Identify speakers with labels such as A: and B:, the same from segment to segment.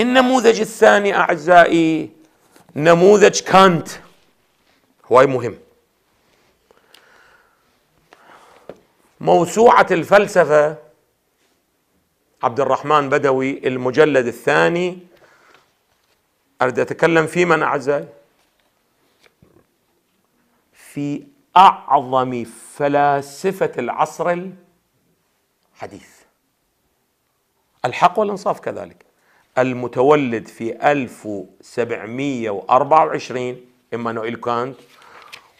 A: النموذج الثاني أعزائي نموذج كانت هواي مهم موسوعة الفلسفة عبد الرحمن بدوي المجلد الثاني أريد أتكلم في من أعزائي في أعظم فلاسفة العصر الحديث الحق والإنصاف كذلك المتولد في 1724 إيمانويل كانت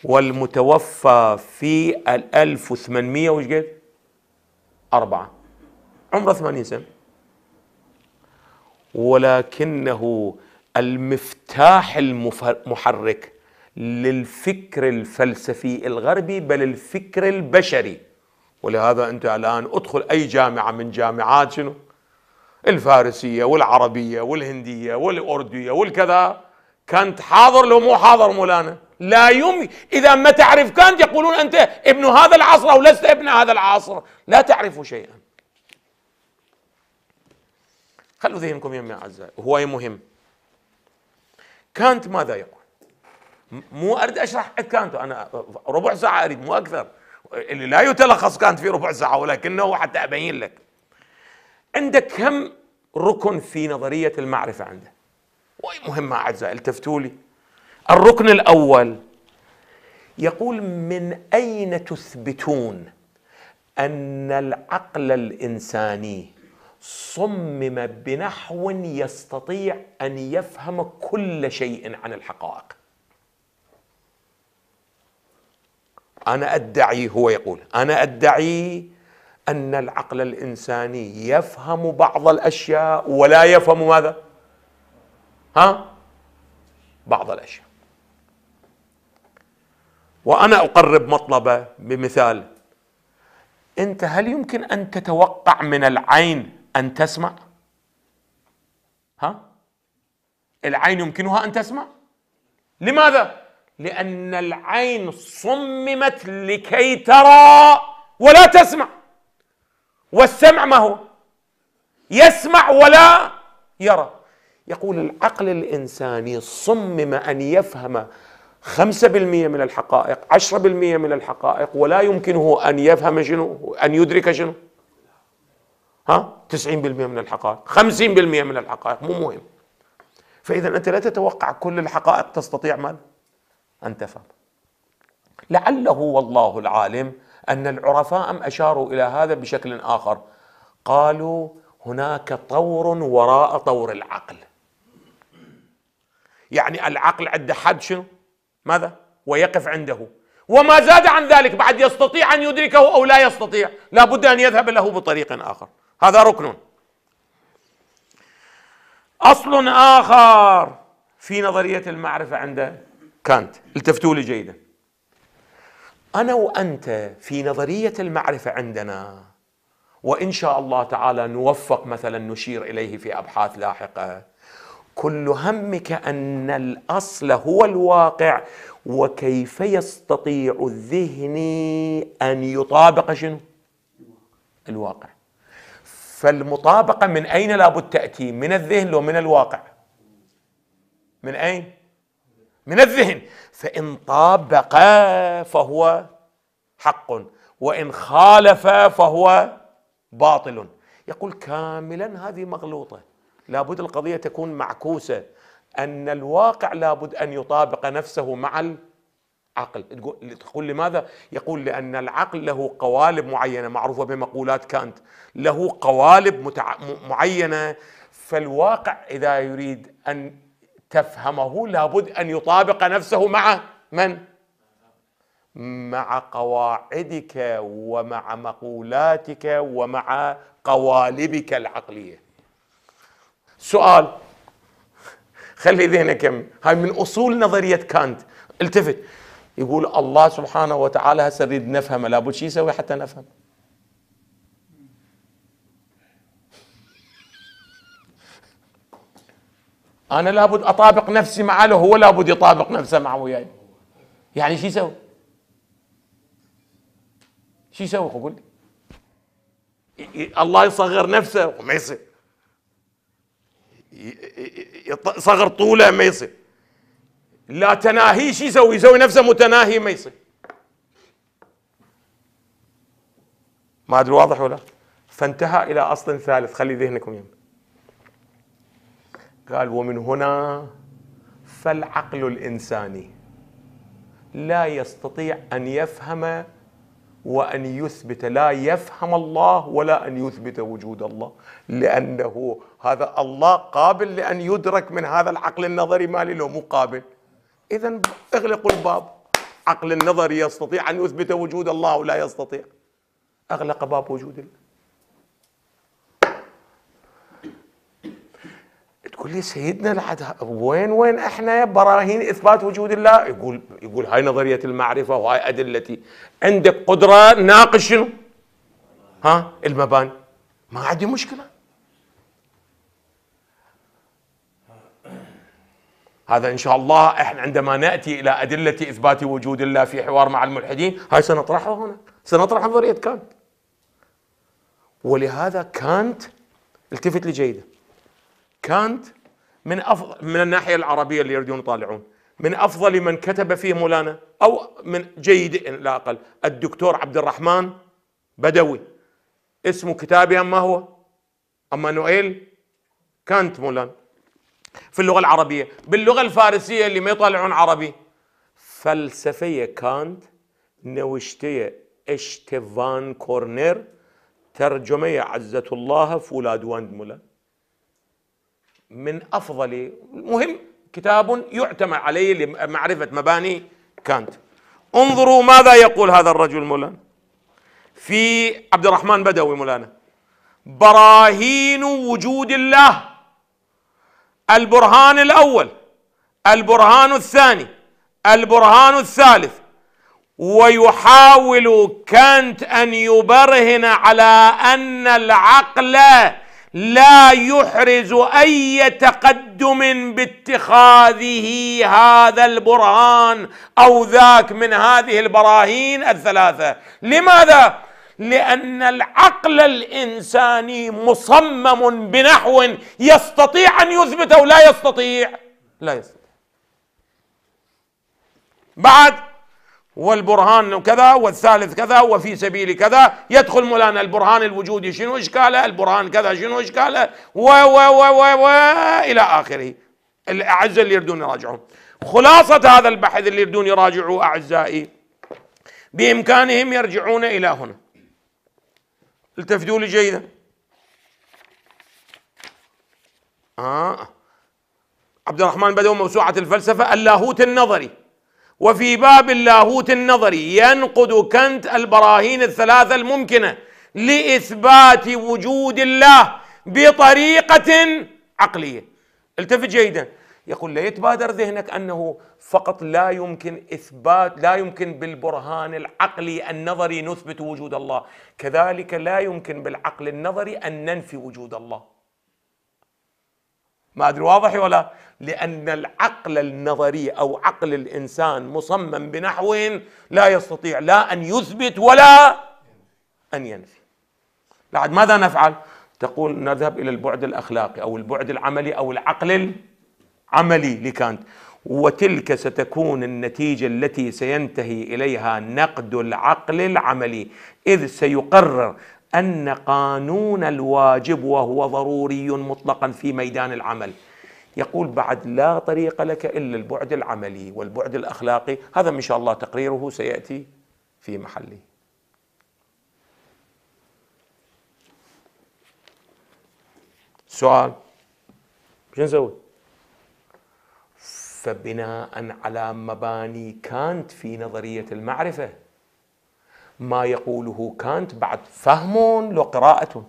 A: والمتوفى في 1800 وش قد؟ أربعة عمره 80 سنة ولكنه المفتاح المحرك للفكر الفلسفي الغربي بل الفكر البشري ولهذا أنت الآن أدخل أي جامعة من جامعات شنو؟ الفارسية والعربية والهندية والأردية والكذا كانت حاضر لو مو حاضر مولانا لا يمكن إذا ما تعرف كانت يقولون أنت ابن هذا العصر أو لست ابن هذا العصر لا تعرف شيئا خلوا ذهنكم يا أعزائي هو مهم كانت ماذا يقول مو أريد أشرح كانت أنا ربع ساعة أريد مو أكثر اللي لا يتلخص كانت في ربع ساعة ولكنه حتى أبين لك عندك كم ركن في نظرية المعرفة عنده وهي مهمة أعزائي التفتوا لي الركن الأول يقول من أين تثبتون أن العقل الإنساني صمم بنحو يستطيع أن يفهم كل شيء عن الحقائق أنا أدعي هو يقول أنا أدعي ان العقل الانساني يفهم بعض الاشياء ولا يفهم ماذا؟ ها؟ بعض الاشياء. وانا اقرب مطلبه بمثال انت هل يمكن ان تتوقع من العين ان تسمع؟ ها؟ العين يمكنها ان تسمع؟ لماذا؟ لان العين صممت لكي ترى ولا تسمع والسمع ما هو يسمع ولا يرى يقول العقل الإنساني صمم أن يفهم خمسة بالمئة من الحقائق عشرة بالمئة من الحقائق ولا يمكنه أن يفهم شنو أن يدرك شنو ها تسعين بالمئة من الحقائق خمسين بالمئة من الحقائق مو مهم فإذا أنت لا تتوقع كل الحقائق تستطيع من أن تفهم لعله والله العالم أن العرفاء ام أشاروا إلى هذا بشكل آخر قالوا هناك طور وراء طور العقل يعني العقل عند حد شنو ماذا ويقف عنده وما زاد عن ذلك بعد يستطيع أن يدركه أو لا يستطيع لا بد أن يذهب له بطريق آخر هذا ركن أصل آخر في نظرية المعرفة عند كانت التفتوا لي جيداً انا وانت في نظريه المعرفه عندنا وان شاء الله تعالى نوفق مثلا نشير اليه في ابحاث لاحقه كل همك ان الاصل هو الواقع وكيف يستطيع الذهن ان يطابق شنو الواقع فالمطابقه من اين لابد تاتي من الذهن لو من الواقع من اين من الذهن فإن طابق فهو حق وإن خالف فهو باطل يقول كاملا هذه مغلوطة لابد القضية تكون معكوسة أن الواقع لابد أن يطابق نفسه مع العقل تقول لماذا؟ يقول لأن العقل له قوالب معينة معروفة بمقولات كانت له قوالب متع... معينة فالواقع إذا يريد أن تفهمه لابد ان يطابق نفسه مع من مع قواعدك ومع مقولاتك ومع قوالبك العقليه سؤال خلي ذهنك هاي من اصول نظريه كانت التفت يقول الله سبحانه وتعالى هسه نريد نفهمه لابد شو يسوي حتى نفهم انا لابد اطابق نفسي معه له هو لابد يطابق نفسه مع وياي يعني شو يسوي؟ شو يسوي قول الله يصغر نفسه ما يصير يصغر طوله ما يصير لا تناهي شو يسوي؟ يسوي نفسه متناهي ما يصير ما ادري واضح ولا فانتهى الى اصل ثالث خلي ذهنكم يم قال ومن هنا فالعقل الانساني لا يستطيع ان يفهم وان يثبت لا يفهم الله ولا ان يثبت وجود الله لانه هذا الله قابل لان يدرك من هذا العقل النظري مالي له مو قابل اذا اغلقوا الباب عقل النظري يستطيع ان يثبت وجود الله ولا يستطيع اغلق باب وجود الله تقول لي سيدنا العد وين وين احنا براهين اثبات وجود الله يقول يقول هاي نظريه المعرفه وهاي ادلتي عندك قدره ناقش شنو؟ ها المباني ما عندي مشكله هذا ان شاء الله احنا عندما ناتي الى ادله اثبات وجود الله في حوار مع الملحدين هاي سنطرحها هنا سنطرح نظريه كانت ولهذا كانت التفت لي جيدا كانت من أفضل من الناحية العربية اللي يريدون يطالعون من أفضل من كتب فيه مولانا أو من جيد لا أقل الدكتور عبد الرحمن بدوي اسم كتابه ما هو أما نويل كانت مولانا في اللغة العربية باللغة الفارسية اللي ما يطالعون عربي فلسفية كانت نوشتية اشتفان كورنير ترجمه عزة الله فولاد واند مولانا من أفضل مهم كتاب يعتمى عليه لمعرفة مباني كانت انظروا ماذا يقول هذا الرجل مولانا في عبد الرحمن بدوي مولانا براهين وجود الله البرهان الأول البرهان الثاني البرهان الثالث ويحاول كانت أن يبرهن على أن العقل لا يحرز اي تقدم باتخاذه هذا البرهان او ذاك من هذه البراهين الثلاثه لماذا لان العقل الانساني مصمم بنحو يستطيع ان يثبت او لا يستطيع لا يستطيع بعد والبرهان كذا والثالث كذا وفي سبيل كذا يدخل مولانا البرهان الوجودي شنو اشكاله البرهان كذا شنو اشكاله و و و و, و الى اخره الاعزاء اللي يردون يراجعون خلاصه هذا البحث اللي يردون يراجعوه اعزائي بامكانهم يرجعون الى هنا التفتوا لي جيدا آه. عبد الرحمن بدأ موسوعة الفلسفة اللاهوت النظري وفي باب اللاهوت النظري ينقد كانت البراهين الثلاثة الممكنة لإثبات وجود الله بطريقة عقلية التفت جيدا يقول لا يتبادر ذهنك أنه فقط لا يمكن إثبات لا يمكن بالبرهان العقلي النظري نثبت وجود الله كذلك لا يمكن بالعقل النظري أن ننفي وجود الله ما ادري واضح ولا لان العقل النظري او عقل الانسان مصمم بنحو لا يستطيع لا ان يثبت ولا ان ينفي بعد ماذا نفعل تقول نذهب الى البعد الاخلاقي او البعد العملي او العقل العملي لكانت وتلك ستكون النتيجه التي سينتهي اليها نقد العقل العملي اذ سيقرر ان قانون الواجب وهو ضروري مطلقا في ميدان العمل يقول بعد لا طريق لك الا البعد العملي والبعد الاخلاقي هذا ان شاء الله تقريره سياتي في محله سؤال شو نسوي؟ فبناء على مباني كانت في نظريه المعرفه ما يقوله كانت بعد فهم لقراءة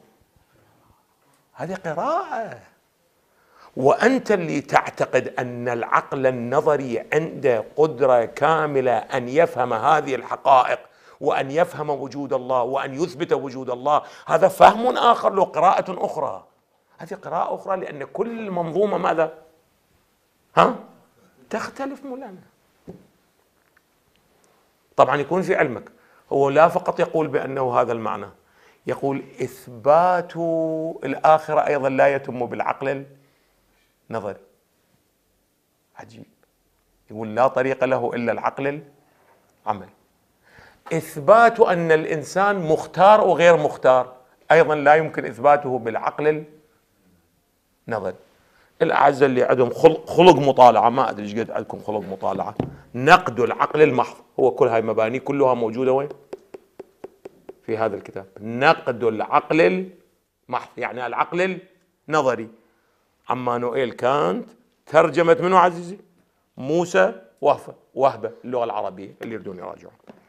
A: هذه قراءة وأنت اللي تعتقد أن العقل النظري عنده قدرة كاملة أن يفهم هذه الحقائق وأن يفهم وجود الله وأن يثبت وجود الله هذا فهم آخر له قراءة أخرى هذه قراءة أخرى لأن كل منظومة ماذا؟ ها؟ تختلف مولانا طبعا يكون في علمك هو لا فقط يقول بأنه هذا المعنى يقول إثبات الآخرة أيضا لا يتم بالعقل النظري عجيب يقول لا طريق له إلا العقل العمل إثبات أن الإنسان مختار وغير مختار أيضا لا يمكن إثباته بالعقل النظري الاعزة اللي عندهم خلق, خلق مطالعه ما ادري ايش قد عندكم خلق مطالعه نقد العقل المحض هو كل هاي المباني كلها موجوده وين؟ في هذا الكتاب نقد العقل المحض يعني العقل النظري عمانوئيل كانت ترجمت منو عزيزي؟ موسى وهفه وهبه اللغه العربيه اللي يريدون يراجعون